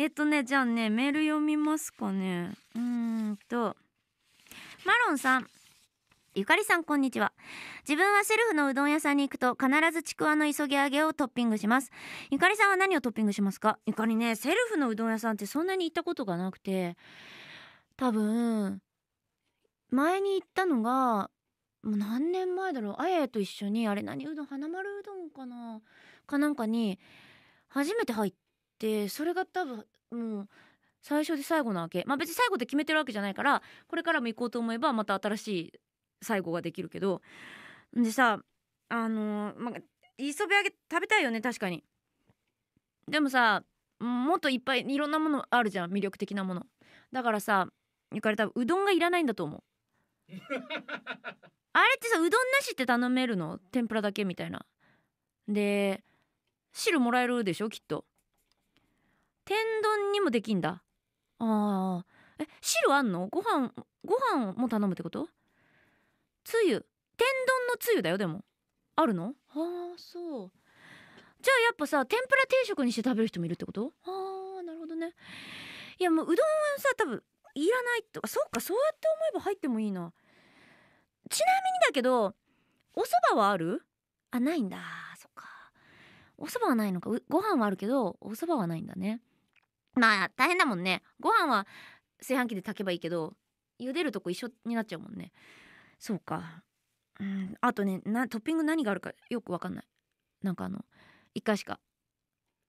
えっとねじゃあねメール読みますかねうーんとマロンさんゆかりさんこんにちは自分はセルフのうどん屋さんに行くと必ずちくわの急ぎ揚げをトッピングしますゆかりさんは何をトッピングしますかゆかりねセルフのうどん屋さんってそんなに行ったことがなくて多分前に行ったのがもう何年前だろうあややと一緒にあれ何うどん花丸うどんかなかなんかに初めて入っでそれが多分もう最初で最後なわけまあ別に最後で決めてるわけじゃないからこれからも行こうと思えばまた新しい最後ができるけどでさあのー、まあ磯辺揚げ食べたいよね確かにでもさもっといっぱいいろんなものあるじゃん魅力的なものだからさゆかり多分うどんがいらないんだと思う あれってさうどんなしって頼めるの天ぷらだけみたいなで汁もらえるでしょきっと天丼にもできんだあーえ汁あんのご飯ご飯も頼むってことつゆ天丼のつゆだよでもあるのあーそうじゃあやっぱさ天ぷら定食にして食べる人もいるってことあーなるほどねいやもううどんはさ多分いらないとかそっかそうやって思えば入ってもいいなちなみにだけどお蕎麦はあるあないんだそっかお蕎麦はないのかご飯はあるけどお蕎麦はないんだねまあ大変だもんねご飯は炊飯器で炊けばいいけど茹でるとこ一緒になっちゃうもんねそうかうんあとねなトッピング何があるかよく分かんないなんかあの1回しか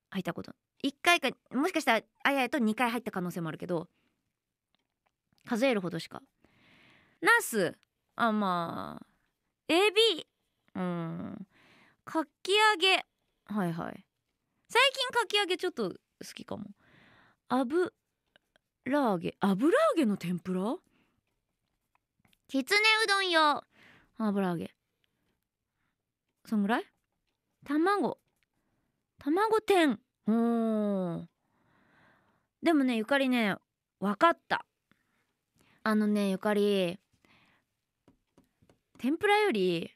入ったこと1回かもしかしたらあややと2回入った可能性もあるけど数えるほどしかナスあまあエビうんかき揚げはいはい最近かき揚げちょっと好きかも油揚げ油揚げの天ぷらきつねうどんよ油揚げそんぐらい卵卵天うんでもねゆかりね分かったあのねゆかり天ぷらより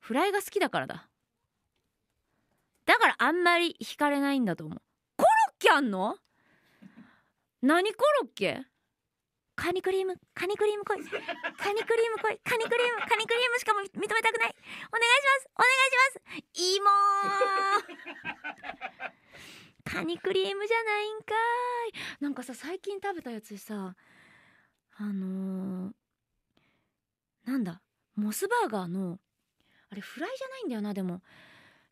フライが好きだからだだからあんまり惹かれないんだと思うコロッケあんの何コロッケカニクリームカニクリーム来いカニクリーム来いカニクリームカニクリームしかも認めたくないお願いしますお願いしますいいもカニクリームじゃないんかいなんかさ最近食べたやつさあのー、なんだモスバーガーのあれフライじゃないんだよなでも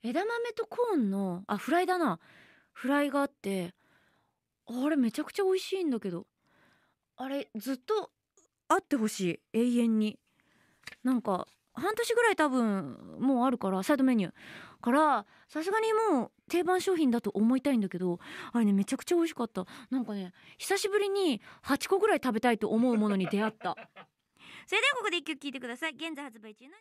枝豆とコーンのあフライだなフライがあってあれめちゃくちゃ美味しいんだけどあれずっとあってほしい永遠になんか半年ぐらい多分もうあるからサイドメニューからさすがにもう定番商品だと思いたいんだけどあれねめちゃくちゃ美味しかったなんかね久しぶりに8個ぐらい食べたいと思うものに出会った それではここで一曲聴いてください現在発売中の